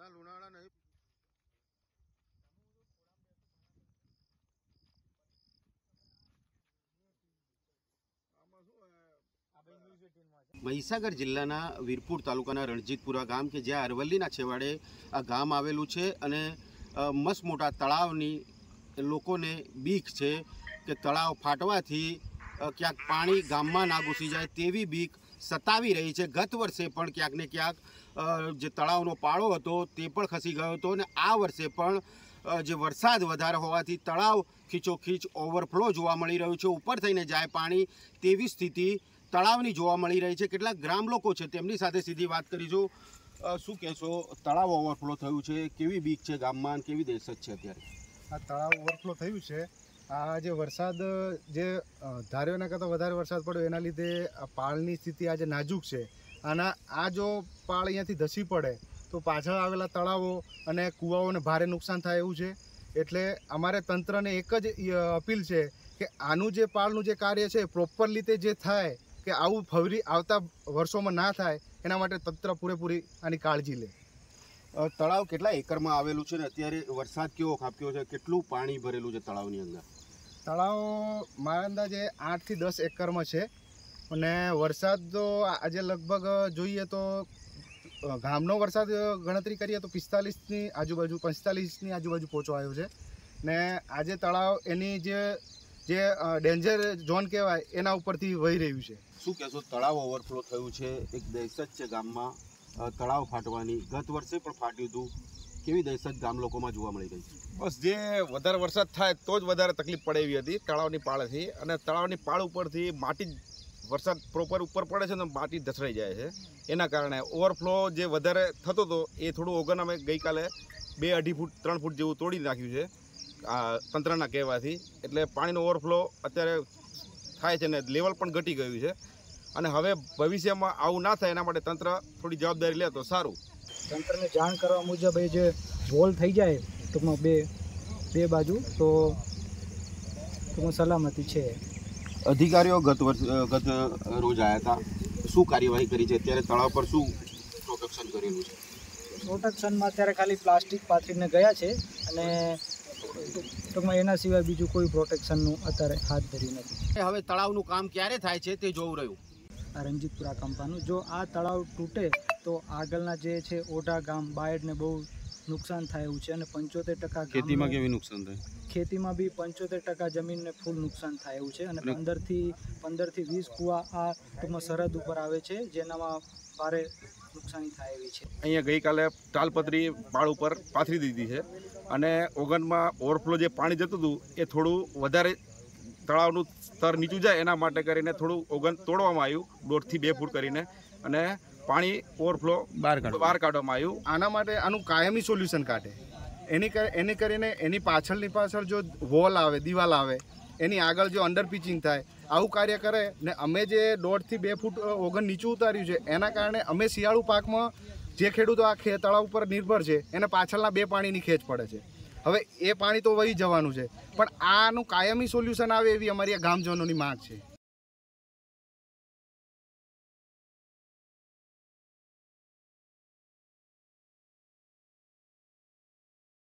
ના લુણાવાડા નહીં મહીસાગર જિલ્લાના વીરપુર તાલુકાના રણજીતપુરા ગામ કે જ્યાં અરવલ્લીના છેવાડે આ ગામ આવેલું છે અને મસ્ત મોટા તળાવની લોકોને બીક છે કે તળાવ ફાટવાથી ક્યાંક પાણી ગામમાં ના ઘૂસી જાય તેવી બીક સતાવી રહી છે ગત વર્ષે પણ ક્યાંક ને ક્યાંક જે તળાવનો પાળો હતો તે પણ ખસી ગયો હતો અને આ વર્ષે પણ જે વરસાદ વધારે હોવાથી તળાવ ખીચોખીચ ઓવરફ્લો જોવા મળી રહ્યું છે ઉપર થઈને જાય પાણી તેવી સ્થિતિ તળાવની જોવા મળી રહી છે કેટલાક ગ્રામ લોકો છે તેમની સાથે સીધી વાત કરીશું શું કહેશો તળાવ ઓવરફ્લો થયું છે કેવી બીક છે ગામમાં કેવી દહેશત છે અત્યારે આ તળાવ ઓવરફ્લો થયું છે આ જે વરસાદ જે ધાર્યો એના કરતાં વધારે વરસાદ પડ્યો એના લીધે પાળની સ્થિતિ આજે નાજુક છે આના આ જો પાળ અહીંયાથી ધસી પડે તો પાછળ આવેલા તળાવો અને કૂવાઓને ભારે નુકસાન થાય એવું છે એટલે અમારે તંત્રને એક જ અપીલ છે કે આનું જે પાળનું જે કાર્ય છે પ્રોપર તે જે થાય કે આવું ફવરી આવતા વર્ષોમાં ના થાય એના માટે તંત્ર પૂરેપૂરી આની કાળજી લે તળાવ કેટલા એકરમાં આવેલું છે ને અત્યારે વરસાદ કેવો ખાબક્યો છે કેટલું પાણી ભરેલું છે તળાવની અંદર તળાવ મારા અંદાજે આઠથી દસ એકરમાં છે અને વરસાદ તો આજે લગભગ જોઈએ તો ગામનો વરસાદ ગણતરી કરીએ તો પિસ્તાલીસની આજુબાજુ પંસ્તાલીસની આજુબાજુ પહોંચવાયો છે ને આજે તળાવ એની જે જે ડેન્જર ઝોન કહેવાય એના ઉપરથી વહી રહ્યું છે શું કહેશો તળાવ ઓવરફ્લો થયું છે એક દહેશત છે ગામમાં તળાવ ફાટવાની ગત વર્ષે પણ ફાટ્યું હતું કેવી દહેશત ગામ લોકોમાં જોવા મળી ગઈ બસ જે વધારે વરસાદ થાય તો જ વધારે તકલીફ પડે એવી હતી તળાવની પાળેથી અને તળાવની પાળ ઉપરથી માટી વરસાદ પ્રોપર ઉપર પડે છે ને માટી ધસરાઈ જાય છે એના કારણે ઓવરફ્લો જે વધારે થતો હતો એ થોડું ઓગન અમે ગઈકાલે બે અઢી ફૂટ ત્રણ ફૂટ જેવું તોડી નાખ્યું છે આ તંત્રના કહેવાથી એટલે પાણીનો ઓવરફ્લો અત્યારે થાય છે ને લેવલ પણ ઘટી ગયું છે અને હવે ભવિષ્યમાં આવું ના થાય એના માટે તંત્ર થોડી જવાબદારી લે તો સારું તંત્રને જાણ કરવા મુજબ એ જે વોલ થઈ જાય ટૂંકમાં બે બે બાજુ તો ટૂંકમાં સલામતી છે અધિકારીઓ ગત વર્ષ ગત રોજ આવ્યા હતા શું કાર્યવાહી કરી છે અત્યારે તળાવ પર શું પ્રોટેક્શન કરેલું છે પ્રોટેક્શનમાં અત્યારે ખાલી પ્લાસ્ટિક પાથરીને ગયા છે અને ટૂંકમાં એના સિવાય બીજું કોઈ પ્રોટેક્શનનું અત્યારે હાથ ધર્યું નથી હવે તળાવનું કામ ક્યારે થાય છે તે જોવું રહ્યું આ રંજીતપુરા કંપાનું જો આ તળાવ તૂટે તો આગળના જે છે ઓઢા ગામ બાયડને બહુ નુકસાન થાય એવું છે અને પંચોતેર ટકા ખેતીમાં કેવી નુકસાન થાય ખેતીમાં બી પંચોતેર ટકા જમીનને ફૂલ નુકસાન થાય એવું છે અને પંદરથી પંદરથી વીસ કુવા આ ટૂંકમાં સરહદ ઉપર આવે છે જેનામાં ભારે નુકસાની થાય એવી છે અહીંયા ગઈકાલે તાલપત્રી પાળ ઉપર પાથરી દીધી છે અને ઓગનમાં ઓવરફ્લો જે પાણી જતું હતું એ થોડું વધારે તળાવનું સ્તર નીચું જાય એના માટે કરીને થોડું ઓગન તોડવામાં આવ્યું દોઢથી બે ફૂટ કરીને અને પાણી ઓવરફ્લો બહાર કાઢો બહાર કાઢવામાં આવ્યું આના માટે આનું કાયમી સોલ્યુશન કાઢે એની એની કરીને એની પાછળની પાછળ જો વોલ આવે દિવાલ આવે એની આગળ જો અંડર થાય આવું કાર્ય કરે ને અમે જે દોઢથી બે ફૂટ ઓગણ નીચું ઉતાર્યું છે એના કારણે અમે શિયાળુ પાકમાં જે ખેડૂતો આ ખે તળાવ ઉપર નિર્ભર છે એને પાછળના બે પાણીની ખેંચ પડે છે હવે એ પાણી તો વહી જવાનું છે પણ આનું કાયમી સોલ્યુશન આવે એવી અમારી આ ગામજનોની માગ છે